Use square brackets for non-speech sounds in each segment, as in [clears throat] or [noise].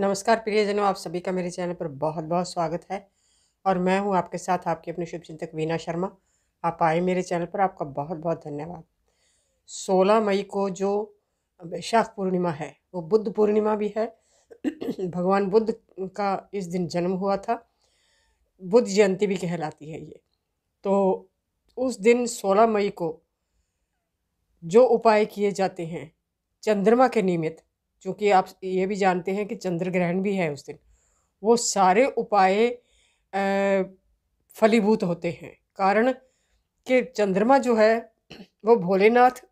नमस्कार प्रियजनों आप सभी का मेरे चैनल पर बहुत बहुत स्वागत है और मैं हूं आपके साथ आपकी अपनी चिंतक वीना शर्मा आप आए मेरे चैनल पर आपका बहुत बहुत धन्यवाद 16 मई को जो वैशाख पूर्णिमा है वो बुद्ध पूर्णिमा भी है भगवान बुद्ध का इस दिन जन्म हुआ था बुद्ध जयंती भी कहलाती है ये तो उस दिन 16 मई को जो उपाय किए जाते हैं चंद्रमा के निमित्त चूँकि आप ये भी जानते हैं कि चंद्र ग्रहण भी है उस दिन वो सारे उपाय फलीभूत होते हैं कारण कि चंद्रमा जो है वो भोलेनाथ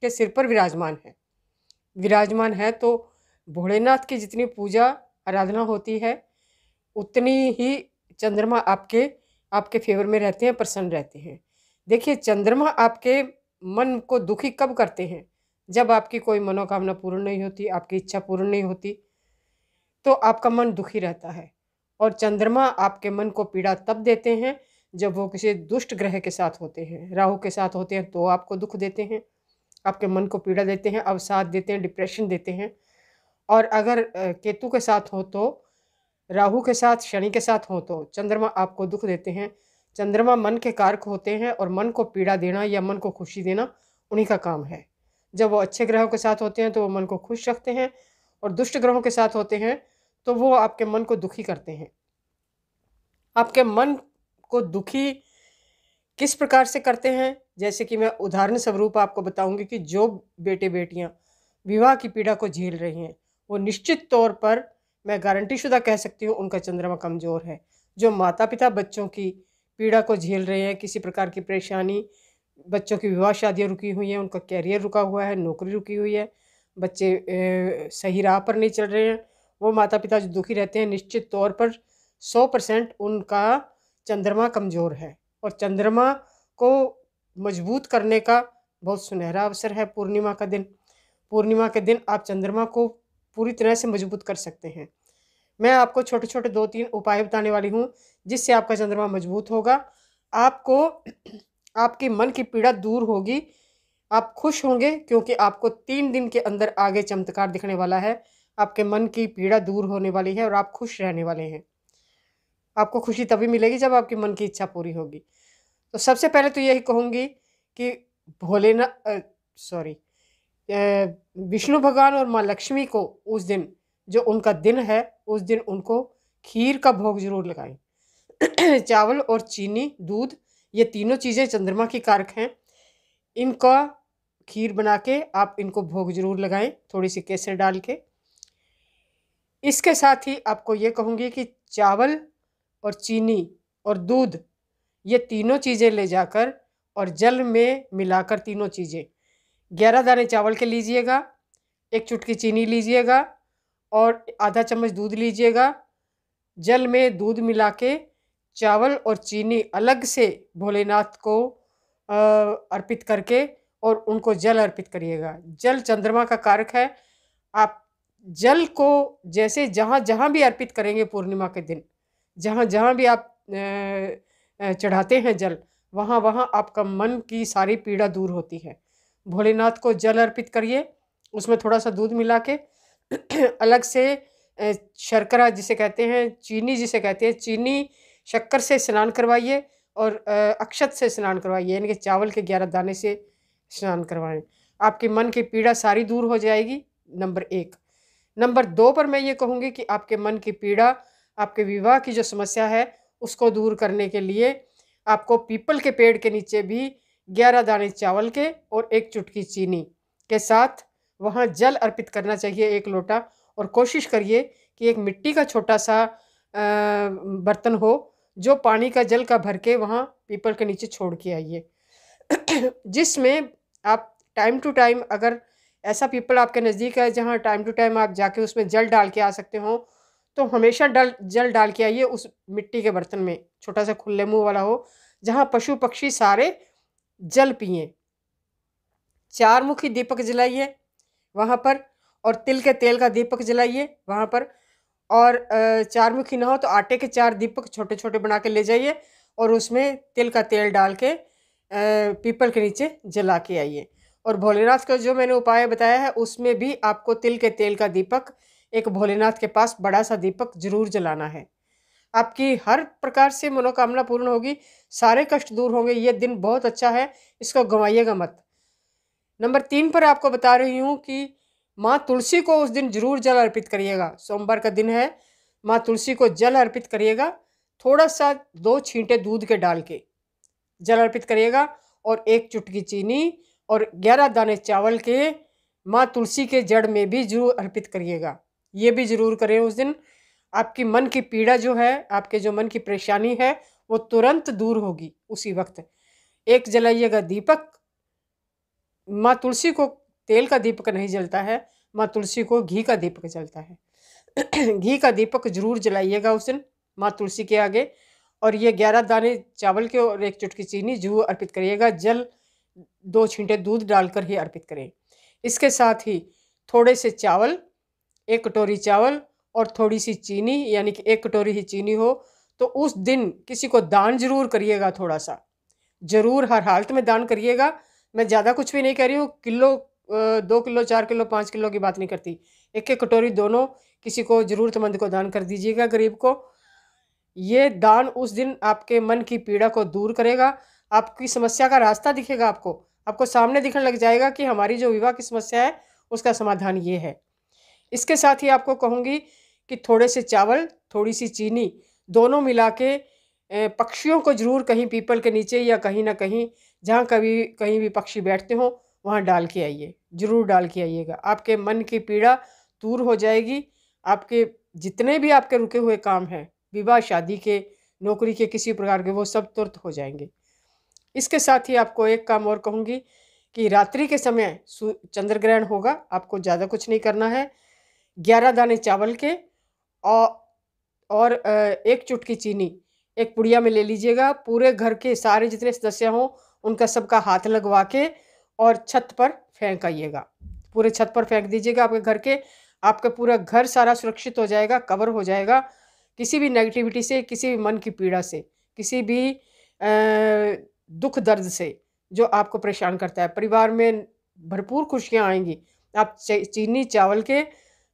के सिर पर विराजमान है विराजमान है तो भोलेनाथ की जितनी पूजा आराधना होती है उतनी ही चंद्रमा आपके आपके फेवर में रहते हैं प्रसन्न रहते हैं देखिए चंद्रमा आपके मन को दुखी कब करते हैं जब आपकी कोई मनोकामना पूर्ण नहीं होती आपकी इच्छा पूर्ण नहीं होती तो आपका मन दुखी रहता है और चंद्रमा आपके मन को पीड़ा तब देते हैं जब वो किसी दुष्ट ग्रह के साथ होते हैं राहु के साथ होते हैं तो आपको दुख देते हैं आपके मन को पीड़ा देते हैं अवसाद देते हैं डिप्रेशन देते हैं और अगर केतु के साथ हो तो राहु के साथ शनि के साथ हो तो चंद्रमा आपको दुख देते हैं चंद्रमा मन के कारक होते हैं और मन को पीड़ा देना या मन को खुशी देना उन्हीं का काम है जब वो अच्छे ग्रहों के साथ होते हैं तो वो मन को खुश रखते हैं और दुष्ट ग्रहों के साथ होते हैं तो वो आपके मन को दुखी करते हैं आपके मन को दुखी किस प्रकार से करते हैं जैसे कि मैं उदाहरण स्वरूप आपको बताऊंगी कि जो बेटे बेटियां विवाह की पीड़ा को झेल रही हैं वो निश्चित तौर पर मैं गारंटीशुदा कह सकती हूँ उनका चंद्रमा कमज़ोर है जो माता पिता बच्चों की पीड़ा को झेल रहे हैं किसी प्रकार की परेशानी बच्चों की विवाह शादियाँ रुकी हुई हैं उनका कैरियर रुका हुआ है नौकरी रुकी हुई है बच्चे सही राह पर नहीं चल रहे हैं वो माता पिता जो दुखी रहते हैं निश्चित तौर पर सौ परसेंट उनका चंद्रमा कमज़ोर है और चंद्रमा को मजबूत करने का बहुत सुनहरा अवसर है पूर्णिमा का दिन पूर्णिमा के दिन आप चंद्रमा को पूरी तरह से मजबूत कर सकते हैं मैं आपको छोटे छोटे दो तीन उपाय बताने वाली हूँ जिससे आपका चंद्रमा मजबूत होगा आपको आपके मन की पीड़ा दूर होगी आप खुश होंगे क्योंकि आपको तीन दिन के अंदर आगे चमत्कार दिखने वाला है आपके मन की पीड़ा दूर होने वाली है और आप खुश रहने वाले हैं आपको खुशी तभी मिलेगी जब आपके मन की इच्छा पूरी होगी तो सबसे पहले तो यही कहूँगी कि भोलेनाथ सॉरी विष्णु भगवान और माँ लक्ष्मी को उस दिन जो उनका दिन है उस दिन उनको खीर का भोग जरूर लगाएं [clears throat] चावल और चीनी दूध ये तीनों चीज़ें चंद्रमा की कारक हैं इनका खीर बना के आप इनको भोग जरूर लगाएं थोड़ी सी केसर डाल के इसके साथ ही आपको ये कहूँगी कि चावल और चीनी और दूध ये तीनों चीज़ें ले जाकर और जल में मिलाकर तीनों चीज़ें ग्यारह दाने चावल के लीजिएगा एक चुटकी चीनी लीजिएगा और आधा चम्मच दूध लीजिएगा जल में दूध मिला के चावल और चीनी अलग से भोलेनाथ को अर्पित करके और उनको जल अर्पित करिएगा जल चंद्रमा का कारक है आप जल को जैसे जहाँ जहाँ भी अर्पित करेंगे पूर्णिमा के दिन जहाँ जहाँ भी आप चढ़ाते हैं जल वहाँ वहाँ आपका मन की सारी पीड़ा दूर होती है भोलेनाथ को जल अर्पित करिए उसमें थोड़ा सा दूध मिला के अलग से शर्करा जिसे कहते हैं चीनी जिसे कहते हैं चीनी शक्कर से स्नान करवाइए और अक्षत से स्नान करवाइए यानी कि चावल के ग्यारह दाने से स्नान करवाएं आपके मन की पीड़ा सारी दूर हो जाएगी नंबर एक नंबर दो पर मैं ये कहूँगी कि आपके मन की पीड़ा आपके विवाह की जो समस्या है उसको दूर करने के लिए आपको पीपल के पेड़ के नीचे भी ग्यारह दाने चावल के और एक चुटकी चीनी के साथ वहाँ जल अर्पित करना चाहिए एक लोटा और कोशिश करिए कि एक मिट्टी का छोटा सा बर्तन हो जो पानी का जल का भर के वहाँ पीपल के नीचे छोड़ के आइए [clears throat] जिसमें आप टाइम टू टाइम अगर ऐसा पीपल आपके नज़दीक है जहाँ टाइम टू टाइम आप जाके उसमें जल डाल के आ सकते हो तो हमेशा डल जल डाल के आइए उस मिट्टी के बर्तन में छोटा सा खुले मुँह वाला हो जहाँ पशु पक्षी सारे जल पिए चार मुखी दीपक जलाइए वहाँ पर और तिल के तेल का दीपक जलाइए वहाँ पर और चार मुखी ना हो तो आटे के चार दीपक छोटे छोटे बना के ले जाइए और उसमें तिल का तेल डाल के पीपल के नीचे जला के आइए और भोलेनाथ का जो मैंने उपाय बताया है उसमें भी आपको तिल के तेल का दीपक एक भोलेनाथ के पास बड़ा सा दीपक जरूर जलाना है आपकी हर प्रकार से मनोकामना पूर्ण होगी सारे कष्ट दूर होंगे ये दिन बहुत अच्छा है इसको गंवाइएगा मत नंबर तीन पर आपको बता रही हूँ कि माँ तुलसी को उस दिन जरूर जल अर्पित करिएगा सोमवार का दिन है माँ तुलसी को जल अर्पित करिएगा थोड़ा सा दो छींटे दूध के डाल के जल अर्पित करिएगा और एक चुटकी चीनी और ग्यारह दाने चावल के माँ तुलसी के जड़ में भी जरूर अर्पित करिएगा ये भी जरूर करें उस दिन आपकी मन की पीड़ा जो है आपके जो मन की परेशानी है वो तुरंत दूर होगी उसी वक्त एक जलाइएगा दीपक माँ तुलसी को तेल का दीपक नहीं जलता है माँ तुलसी को घी का दीपक जलता है [clears throat] घी का दीपक जरूर जलाइएगा उस दिन माँ तुलसी के आगे और ये ग्यारह दाने चावल के और एक चुटकी चीनी जरूर अर्पित करिएगा जल दो छींटे दूध डालकर ही अर्पित करें इसके साथ ही थोड़े से चावल एक कटोरी चावल और थोड़ी सी चीनी यानी कि एक कटोरी ही चीनी हो तो उस दिन किसी को दान जरूर करिएगा थोड़ा सा ज़रूर हर हालत में दान करिएगा मैं ज़्यादा कुछ भी नहीं कह रही हूँ किलो दो किलो चार किलो पाँच किलो की बात नहीं करती एक एक कटोरी दोनों किसी को ज़रूरतमंद को दान कर दीजिएगा गरीब को ये दान उस दिन आपके मन की पीड़ा को दूर करेगा आपकी समस्या का रास्ता दिखेगा आपको आपको सामने दिखने लग जाएगा कि हमारी जो विवाह की समस्या है उसका समाधान ये है इसके साथ ही आपको कहूँगी कि थोड़े से चावल थोड़ी सी चीनी दोनों मिला के पक्षियों को ज़रूर कहीं पीपल के नीचे या कहीं ना कहीं जहाँ कभी कहीं भी पक्षी बैठते हों वहाँ डाल के आइए ज़रूर डाल के आइएगा आपके मन की पीड़ा दूर हो जाएगी आपके जितने भी आपके रुके हुए काम हैं विवाह शादी के नौकरी के किसी प्रकार के वो सब तुरंत हो जाएंगे इसके साथ ही आपको एक काम और कहूँगी कि रात्रि के समय चंद्र ग्रहण होगा आपको ज़्यादा कुछ नहीं करना है ग्यारह दाने चावल के और और एक चुटकी चीनी एक पुड़िया में ले लीजिएगा पूरे घर के सारे जितने सदस्य हों उनका सबका हाथ लगवा के और छत पर फेंक आइएगा पूरे छत पर फेंक दीजिएगा आपके घर के आपका पूरा घर सारा सुरक्षित हो जाएगा कवर हो जाएगा किसी भी नेगेटिविटी से किसी भी मन की पीड़ा से किसी भी दुख दर्द से जो आपको परेशान करता है परिवार में भरपूर खुशियाँ आएंगी आप चीनी चावल के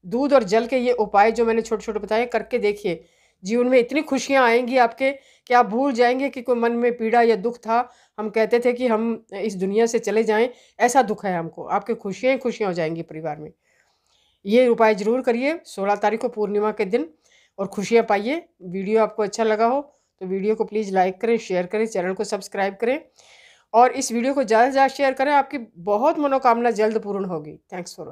दूध और जल के ये उपाय जो मैंने छोटे छोटे बताए करके देखिए जीवन में इतनी खुशियाँ आएंगी आपके कि आप भूल जाएंगे कि कोई मन में पीड़ा या दुख था हम कहते थे कि हम इस दुनिया से चले जाएं ऐसा दुख है हमको आपके खुशियाँ ही खुशियाँ हो जाएंगी परिवार में ये उपाय ज़रूर करिए सोलह तारीख को पूर्णिमा के दिन और खुशियाँ पाइए वीडियो आपको अच्छा लगा हो तो वीडियो को प्लीज़ लाइक करें शेयर करें चैनल को सब्सक्राइब करें और इस वीडियो को ज़्यादा से ज़्यादा शेयर करें आपकी बहुत मनोकामना जल्द पूर्ण होगी थैंक्स फॉर